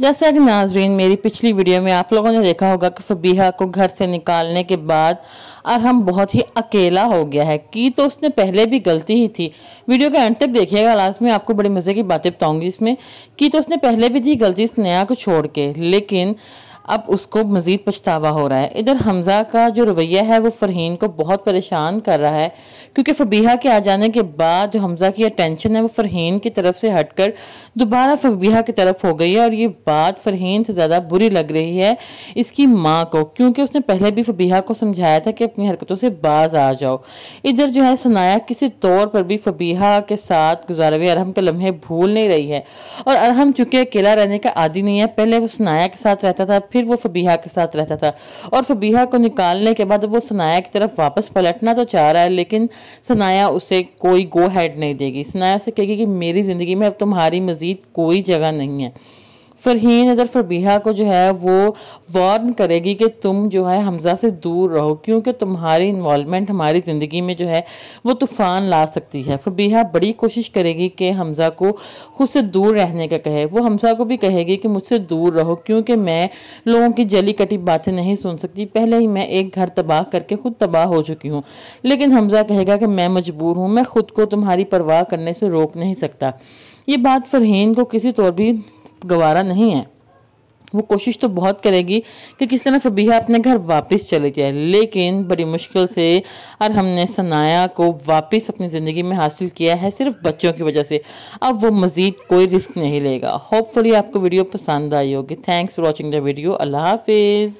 जैसे कि नाजरीन मेरी पिछली वीडियो में आप लोगों ने देखा होगा कि फ़बीहा को घर से निकालने के बाद अरहम बहुत ही अकेला हो गया है की तो उसने पहले भी गलती ही थी वीडियो के एंड तक देखिएगा लास्ट में आपको बड़े मज़े की बातें बताऊँगी इसमें की तो उसने पहले भी थी गलती इस नया को छोड़ के लेकिन अब उसको मज़ीद पछतावा हो रहा है इधर हमज़ा का जो रवैया है वो फरहीन को बहुत परेशान कर रहा है क्योंकि फ़बीहा के आ जाने के बाद जो हमज़ा की अटेंशन है वो फरहीन की तरफ से हट कर दोबारा फ़बीहा की तरफ हो गई है और ये बात फरहीन से ज़्यादा बुरी लग रही है इसकी माँ को क्योंकि उसने पहले भी फ़बीहा को समझाया था कि अपनी हरकतों से बाज आ जाओ इधर जो है सनाया किसी तौर पर भी फ़बीहा के साथ गुजारवे अरहम के लम्हे भूल नहीं रही है और अरहम चूँकि अकेला रहने का आदि नहीं है पहले वो सनाया के साथ रहता था फिर फिर वो फबीहा के साथ रहता था और फबीहा को निकालने के बाद वो सनाया की तरफ वापस पलटना तो चाह रहा है लेकिन सनाया उसे कोई गो हैड नहीं देगी सनाया से कहेगी कि मेरी ज़िंदगी में अब तुम्हारी मज़ीद कोई जगह नहीं है फरहीन अदर फरबीहा को जो है वो वार्न करेगी कि तुम जो है हमजा से दूर रहो क्योंकि तुम्हारी इन्वॉलमेंट हमारी ज़िंदगी में जो है वो तूफ़ान ला सकती है फरबीहा बड़ी कोशिश करेगी कि हमज़ा को खुद से दूर रहने का कहे वो हमजा को भी कहेगी कि मुझसे दूर रहो क्योंकि मैं लोगों की जली कटी बातें नहीं सुन सकती पहले ही मैं एक घर तबाह करके खुद तबाह हो चुकी हूँ लेकिन हमजा कहेगा कि मैं मजबूर हूँ मैं खुद को तुम्हारी परवाह करने से रोक नहीं सकता ये बात फरहीन को किसी तौर भी गवारा नहीं है वो कोशिश तो बहुत करेगी कि किस तरह फबीहा अपने घर वापस चले जाए लेकिन बड़ी मुश्किल से और हमने सनाया को वापस अपनी ज़िंदगी में हासिल किया है सिर्फ बच्चों की वजह से अब वो मज़ीद कोई रिस्क नहीं लेगा होपफुली आपको वीडियो पसंद आई होगी thanks for watching the video अल्लाह हाफिज़